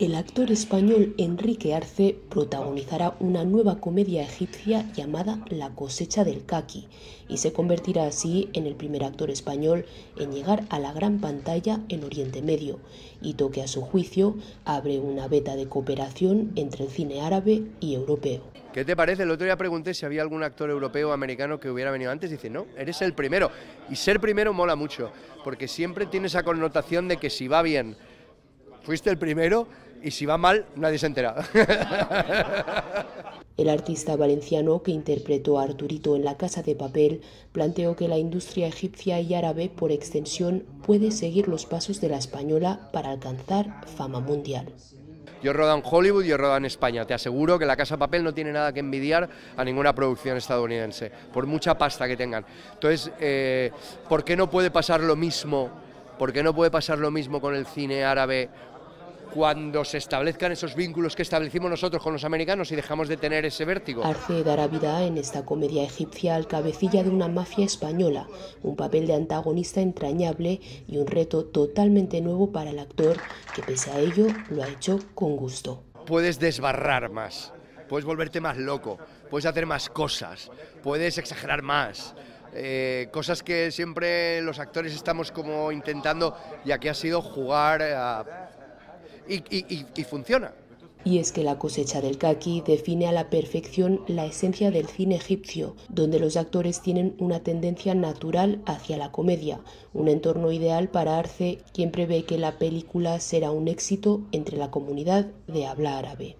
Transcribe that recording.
el actor español Enrique Arce protagonizará una nueva comedia egipcia llamada La cosecha del kaki y se convertirá así en el primer actor español en llegar a la gran pantalla en Oriente Medio, y toque a su juicio abre una beta de cooperación entre el cine árabe y europeo. ¿Qué te parece? El otro día pregunté si había algún actor europeo o americano que hubiera venido antes. y Dice, no, eres el primero. Y ser primero mola mucho, porque siempre tiene esa connotación de que si va bien, fuiste el primero, y si va mal nadie se entera. El artista valenciano que interpretó a Arturito en La Casa de Papel planteó que la industria egipcia y árabe, por extensión, puede seguir los pasos de la española para alcanzar fama mundial. Yo rodo en Hollywood, y yo rodo en España. Te aseguro que la Casa de Papel no tiene nada que envidiar a ninguna producción estadounidense, por mucha pasta que tengan. Entonces, eh, ¿por qué no puede pasar lo mismo? ¿Por qué no puede pasar lo mismo con el cine árabe cuando se establezcan esos vínculos que establecimos nosotros con los americanos y dejamos de tener ese vértigo. Arce dará vida en esta comedia egipcia al cabecilla de una mafia española, un papel de antagonista entrañable y un reto totalmente nuevo para el actor, que pese a ello lo ha hecho con gusto. Puedes desbarrar más, puedes volverte más loco, puedes hacer más cosas, puedes exagerar más. Eh, cosas que siempre los actores estamos como intentando ya que ha sido jugar a y, funciona. Y es que la cosecha del kaki define a la perfección la esencia del cine egipcio, donde los actores tienen una tendencia natural hacia la comedia, un entorno ideal para Arce, quien prevé que la película será un éxito entre la comunidad de habla árabe.